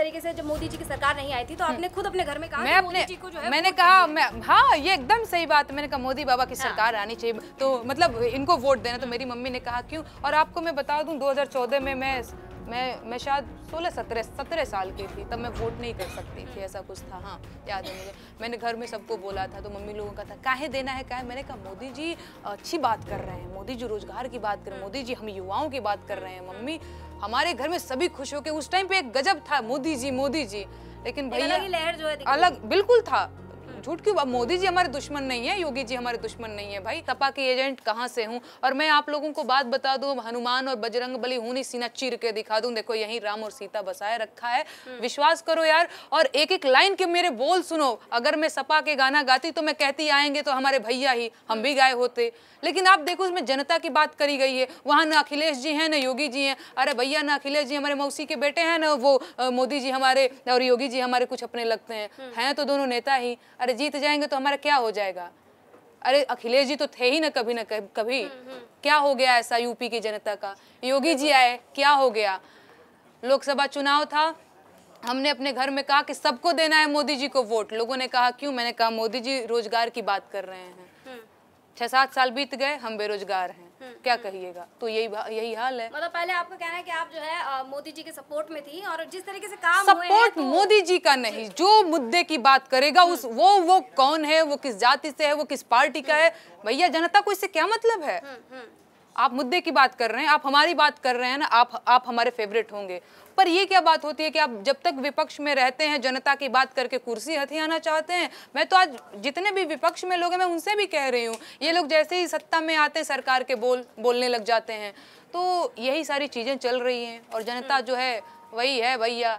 तरीके से जब मोदी जी की सरकार नहीं आई थी तो हम्म। आपने खुद अपने घर में कहा मैं अपने जी को जो है मैंने कहा मैं हाँ ये एकदम सही बात मैंने कहा मोदी बाबा की हाँ। सरकार आनी चाहिए तो मतलब इनको वोट देना तो मेरी मम्मी ने कहा क्यों और आपको मैं बता दूं 2014 में मैं मैं मैं शायद सोलह सत्रह सत्रह साल की थी तब मैं वोट नहीं कर सकती थी ऐसा कुछ था हाँ याद है मुझे मैंने घर में सबको बोला था तो मम्मी लोगों का था काहे देना है काहे मैंने कहा मोदी जी अच्छी बात कर रहे हैं मोदी जी रोजगार की बात कर रहे हैं मोदी जी हम युवाओं की बात कर रहे हैं मम्मी हमारे घर में सभी खुश हो के उस टाइम पे एक गजब था मोदी जी मोदी जी लेकिन भैया लहर जो है अलग बिल्कुल था झूठ क्यों मोदी जी हमारे दुश्मन नहीं है योगी जी हमारे दुश्मन नहीं है भाई सपा के एजेंट कहाँ से हूँ और मैं आप लोगों को बात बता दू हनुमान और बजरंग बली हूं सीना चीर के दिखा दू देखो यही राम और सीता बसाए रखा है हम्म। विश्वास करो यार और एक एक लाइन के मेरे बोल सुनो अगर मैं सपा के गाना गाती तो मैं कहती आएंगे तो हमारे भैया ही हम भी गाए होते लेकिन आप देखो उसमें जनता की बात करी गई है वहां ना अखिलेश जी हैं ना योगी जी हैं अरे भैया ना अखिलेश जी हमारे मौसी के बेटे हैं ना वो मोदी जी हमारे और योगी जी हमारे कुछ अपने लगते हैं हम्म। हैं तो दोनों नेता ही अरे अरे जीत जाएंगे तो हमारा क्या हो जाएगा अरे अखिलेश जी तो थे ही ना कभी ना कभी हम्म, हम्म। क्या हो गया ऐसा यूपी की जनता का योगी जी आए क्या हो गया लोकसभा चुनाव था हमने अपने घर में कहा कि सबको देना है मोदी जी को वोट लोगों ने कहा क्यों मैंने कहा मोदी जी रोजगार की बात कर रहे हैं हम्म। छह सात साल बीत गए हम बेरोजगार हैं क्या कहिएगा तो यही यही हाल है मतलब पहले आपको कहना है कि आप जो है मोदी जी के सपोर्ट में थी और जिस तरीके से काम सपोर्ट तो... मोदी जी का नहीं जो मुद्दे की बात करेगा उस वो वो कौन है वो किस जाति से है वो किस पार्टी का है हम्म। भैया जनता को इससे क्या मतलब है हम्म, हम्म। आप मुद्दे की बात कर रहे हैं आप हमारी बात कर रहे हैं ना आप आप हमारे फेवरेट होंगे पर ये क्या बात होती है कि आप जब तक विपक्ष में रहते हैं जनता की बात करके कुर्सी हथियाना चाहते हैं मैं तो आज जितने भी विपक्ष में लोग हैं मैं उनसे भी कह रही हूँ ये लोग जैसे ही सत्ता में आते हैं सरकार के बोल बोलने लग जाते हैं तो यही सारी चीज़ें चल रही हैं और जनता हम्म। जो है वही है भैया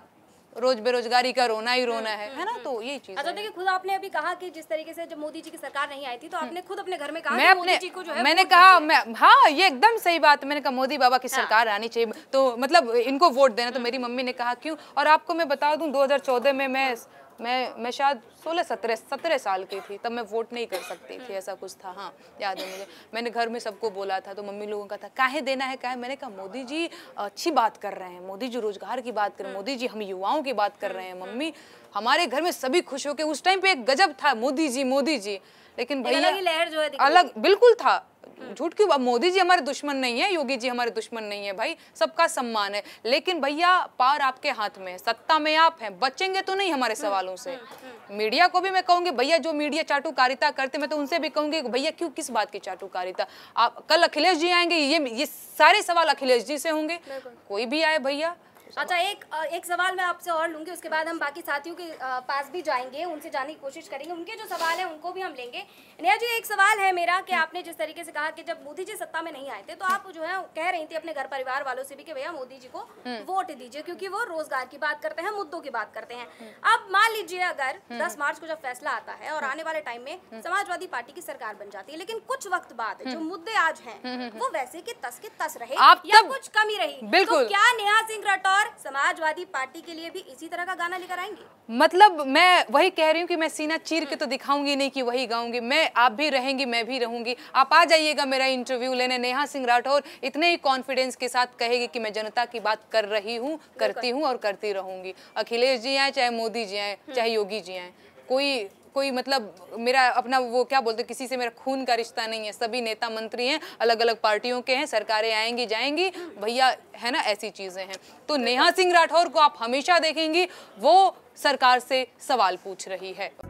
रोज बेरोजगारी का रोना ही रोना है है ना तो ये चीज अच्छा देखिए खुद आपने अभी कहा कि जिस तरीके से जब मोदी जी की सरकार नहीं आई थी तो हम्म। आपने खुद अपने घर में कहा मैं अपने जी को जो है मैंने कहा मैं हाँ ये एकदम सही बात मैंने कहा मोदी बाबा की हाँ। सरकार आनी चाहिए तो मतलब इनको वोट देना तो हम्म। मेरी मम्मी ने कहा क्यों और आपको मैं बता दू दो में मैं मैं मैं शायद सोलह सत्रह सत्रह साल की थी तब मैं वोट नहीं कर सकती थी ऐसा कुछ था हाँ याद है मुझे मैंने घर में सबको बोला था तो मम्मी लोगों का था काहे देना है काहे मैंने कहा मोदी जी अच्छी बात कर रहे हैं मोदी जी रोजगार की बात कर रहे हैं मोदी जी हम युवाओं की बात कर रहे हैं मम्मी हमारे घर में सभी खुश हो के उस टाइम पे एक गजब था मोदी जी मोदी जी लेकिन भैया लहर जो है अलग बिल्कुल था हम्म। झूठ क्यों मोदी जी हमारे दुश्मन नहीं है योगी जी हमारे दुश्मन नहीं है भाई सबका सम्मान है लेकिन भैया पार आपके हाथ में है सत्ता में आप हैं बचेंगे तो नहीं हमारे हम्म, सवालों से हम्म, मीडिया को भी मैं कहूंगी भैया जो मीडिया चाटुकारिता करते मैं तो उनसे भी कहूंगी भैया क्यों किस बात की चाटुकारिता आप कल अखिलेश जी आएंगे ये ये सारे सवाल अखिलेश जी से होंगे कोई भी आए भैया अच्छा एक एक सवाल मैं आपसे और लूंगी उसके बाद हम बाकी साथियों के पास भी जाएंगे उनसे जाने की कोशिश करेंगे उनके जो सवाल है उनको भी हम लेंगे नेहा जी एक सवाल है मेरा कि हम्म। आपने जिस तरीके से कहा कि जब मोदी जी सत्ता में नहीं आए थे तो आप जो है कह रही थी अपने घर परिवार वालों से भी कि भैया मोदी जी को हम्म। वोट दीजिए क्योंकि वो रोजगार की बात करते हैं मुद्दों की बात करते हैं हम्म। अब मान लीजिए अगर दस मार्च को जब फैसला आता है और आने वाले टाइम में समाजवादी पार्टी की सरकार बन जाती है लेकिन कुछ वक्त बाद जो मुद्दे आज है वो वैसे के तस के तस रहे या कुछ कमी रही तो बिल्कुल क्या नेहा सिंह राठौर और समाजवादी पार्टी के लिए भी इसी तरह का गाना लेकर आएंगे मतलब मैं वही कह रही हूँ कि मैं सीना चीर के तो दिखाऊंगी नहीं कि वही गाऊंगी मैं आप भी रहेंगी मैं भी रहूंगी आप आ जाइएगा मेरा इंटरव्यू लेने नेहा सिंह राठौर इतने ही कॉन्फिडेंस के साथ कहेगी कि मैं जनता की बात कर रही हूँ करती हूँ और करती रहूंगी अखिलेश जी आए चाहे मोदी जी आए चाहे योगी जी आए कोई कोई मतलब मेरा अपना वो क्या बोलते किसी से मेरा खून का रिश्ता नहीं है सभी नेता मंत्री हैं अलग अलग पार्टियों के हैं सरकारें आएंगी जाएंगी भैया है ना ऐसी चीज़ें हैं तो नेहा सिंह राठौर को आप हमेशा देखेंगी वो सरकार से सवाल पूछ रही है